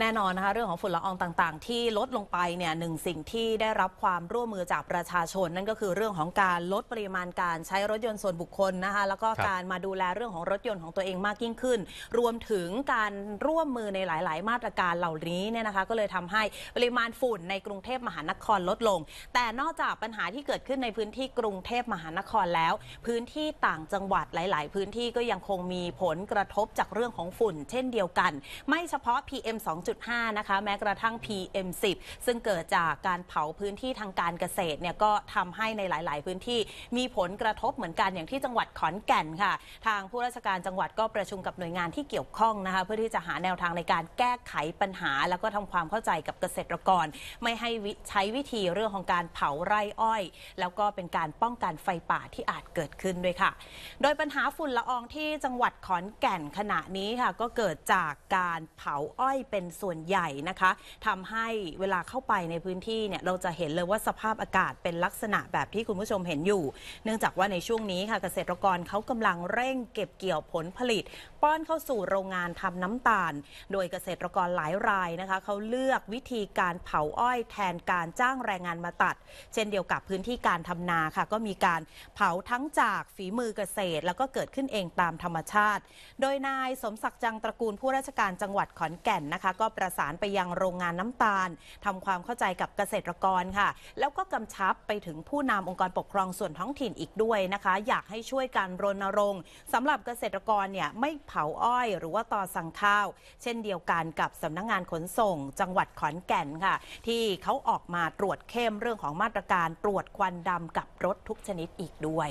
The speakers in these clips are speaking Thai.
แน่นอนนะคะเรื่องของฝุ่นละอองต่างๆที่ลดลงไปเนี่ยหนึ่งสิ่งที่ได้รับความร่วมมือจากประชาชน นั่นก็คือเรื่องของการลดปริมาณการใช้รถยนต์ส่วนบุคคลนะคะแล้วก็การมาดูแลเรื่องของรถยนต์ของตัวเองมากยิ่งขึ้น รวมถึงการร่วมมือในหลายๆ มาตรการเหล่านี้เนี่ยนะคะก็เลยทำให้ปริมาณฝุ่นในกรุงเทพมหานครลดลง แต่นอกจากปัญหาที่เกิดขึ้นในพื้นที่กรุงเทพมหานครแล้ว พื้นที่ต่างจังหวัดหลาย ๆ พื้นที่ก็ยังคงมีผลกระทบจากเรื่องของฝุ่น เช่นเดียวกัน ไม่เฉพาะ PM 2 2.5นะคะแม้กระทั่ง PM10 ซึ่งเกิดจากการเผาพื้นที่ทางการเกษตรเนี่ยก็ทำให้ในหลาย ๆ พื้นที่มีผลกระทบเหมือนกันอย่างที่จังหวัดขอนแก่นค่ะทางผู้ราชการจังหวัดก็ประชุมกับหน่วยงานที่เกี่ยวข้องนะคะเพื่อที่จะหาแนวทางในการแก้ไขปัญหา แล้วก็ทำความเข้าใจกับเกษตรกร ไม่ให้ใช้วิธีเรื่องของการเผาไร่อ้อย แล้วก็เป็นการป้องกันไฟป่าที่อาจเกิดขึ้นด้วยค่ะ โดยปัญหาฝุ่นละอองที่จังหวัดขอนแก่นขณะนี้ค่ะก็เกิดจากการเผาอ้อยเป็นส่วนใหญ่นะคะทำให้เวลาเข้าไปในพื้นที่เนี่ยเราจะเห็นเลยว่า สภาพอากาศเป็นลักษณะแบบที่คุณผู้ชมเห็นอยู่ เนื่องจากว่าในช่วงนี้ ค่ะเกษตรกรเขากำลังเร่งเก็บเกี่ยวผลผลิต ป้อนเข้าสู่โรงงานทำน้ำตาล โดยเกษตรกรหลายรายนะคะเขาเลือกวิธีการเผาอ้อยแทนการจ้างแรงงานมาตัด เช่นเดียวกับพื้นที่การทำนาค่ะก็มีการเผาทั้งจากฝีมือเกษตร แล้วก็เกิดขึ้นเองตามธรรมชาติ โดยนายสมศักดิ์จังตระกูลผู้ราชการจังหวัดขอนแก่นนะคะก็ก็ประสานไปยังโรงงานน้ำตาลทำความเข้าใจกับเกษตรกรค่ะ แล้วก็กำชับไปถึงผู้นำองค์กรปกครองส่วนท้องถิ่นอีกด้วยนะคะ อยากให้ช่วยการรณรงค์สำหรับเกษตรกรเนี่ยไม่เผาอ้อยหรือว่าต่อสั่งข้าว เช่นเดียวกันกับสำนักงงานขนส่ง จังหวัดขอนแก่นค่ะ ที่เขาออกมาตรวจเข้มเรื่องของมาตรการตรวจควันดำกับรถทุกชนิดอีกด้วย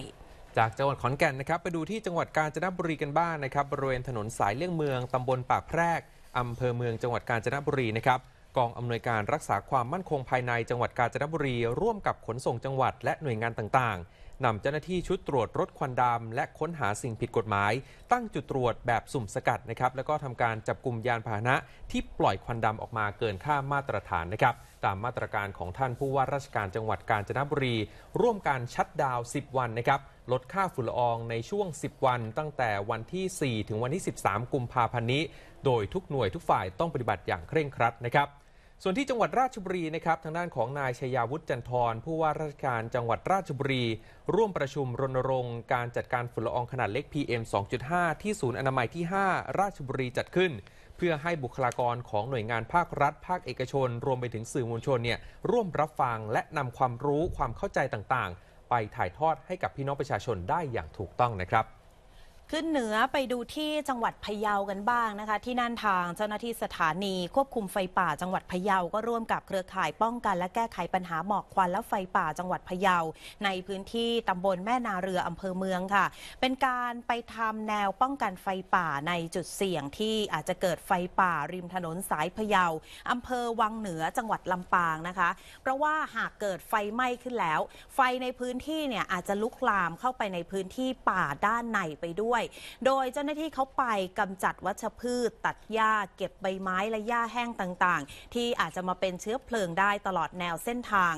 จากจังหวัดขอนแก่นนะครับไปดูที่จังหวัดกาญจนบุรีกันบ้างนะครับบริเวณถนนสายเลี่ยงเมืองตำบลปากแพรกอำเภอเมืองจังหวัดกาญจนบุรีนะครับกองอำนวยการรักษาความมั่นคงภายในจังหวัดกาญจนบุรี ร่วมกับขนส่งจังหวัดและหน่วยงานต่างนำเจ้าหน้าที่ชุดตรวจรถควันดำและค้นหาสิ่งผิดกฎหมายตั้งจุดตรวจแบบสุ่มสกัดนะครับแล้วก็ทำการจับกลุ่มยานพาหนะที่ปล่อยควันดำออกมาเกินค่ามาตรฐานนะครับตามมาตรการของท่านผู้ว่าราชการจังหวัดกาญจนบุรีร่วมการชัดดาว10 วันนะครับลดค่าฝุ่นละอองในช่วง 10 วันตั้งแต่วันที่ 4 ถึงวันที่ 13 กุมภาพันธ์นี้โดยทุกหน่วยทุกฝ่ายต้องปฏิบัติอย่างเคร่งครัดนะครับส่วนที่จังหวัดราชบุรีนะครับ ทางด้านของนายชยาวุฒิจันทร์ผู้ว่าราชการจังหวัดราชบุรี ร่วมประชุมรณรงค์ การจัดการฝุ่นละอองขนาดเล็ก PM 2.5 ที่ศูนย์อนามัยที่5 ราชบุรีจัดขึ้น เพื่อให้บุคลากรของหน่วยงานภาครัฐ ภาคเอกชนรวมไปถึงสื่อมวลชนเนี่ยร่วมรับฟังและนำความรู้ความเข้าใจต่างๆ ไปถ่ายทอดให้กับพี่น้องประชาชนได้อย่างถูกต้องนะครับขึ้นเหนือไปดูที่จังหวัดพะเยากันบ้างนะคะ ที่นั่นทางเจ้าหน้าที่สถานีควบคุมไฟป่าจังหวัดพะเยาก็ร่วมกับเครือข่ายป้องกันและแก้ไขปัญหาหมอกควันและไฟป่าจังหวัดพะเยา ในพื้นที่ตำบลแม่นาเรืออำเภอเมืองค่ะ เป็นการไปทำแนวป้องกันไฟป่าในจุดเสี่ยงที่อาจจะเกิดไฟป่าริมถนนสายพะเยาอำเภอวังเหนือจังหวัดลำปางนะคะ เพราะว่าหากเกิดไฟไหม้ขึ้นแล้ว ไฟในพื้นที่เนี่ยอาจจะลุกลามเข้าไปในพื้นที่ป่าด้านในไปด้วยยโดยเจ้าหน้าที่เขาไปกำจัดวัชพืช ตัดหญ้าเก็บใบไม้และหญ้าแห้งต่างๆ ที่อาจจะมาเป็นเชื้อเพลิงได้ตลอดแนวเส้นทาง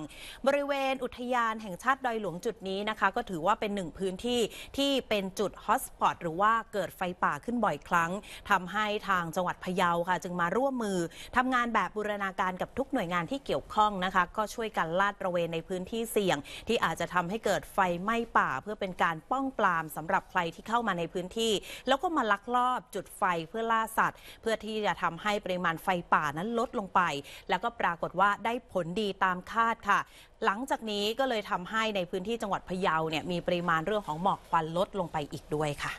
บริเวณอุทยานแห่งชาติดอยหลวงจุดนี้นะคะ ก็ถือว่าเป็นหนึ่งพื้นที่ที่เป็นจุดฮอตสปอตหรือว่าเกิดไฟป่าขึ้นบ่อยครั้ง ทำให้ทางจังหวัดพะเยาค่ะ จึงมาร่วมมือ ทำงานแบบบูรณาการกับทุกหน่วยงานที่เกี่ยวข้องนะคะ ก็ช่วยกันลาดระเวนในพื้นที่เสี่ยง ที่อาจจะทำให้เกิดไฟไหม้ป่าเพื่อเป็นการป้องปรามสำหรับใครที่เข้ามาในพื้นที่แล้วก็มาลักลอบจุดไฟเพื่อล่าสัตว์ เพื่อที่จะทำให้ ปริมาณไฟป่านั้นลดลงไป แล้วก็ปรากฏว่าได้ผลดีตามคาดค่ะ หลังจากนี้ก็เลยทำให้ในพื้นที่จังหวัดพะเยาเนี่ยมีปริมาณเรื่องของหมอกควันลดลงไปอีกด้วยค่ะ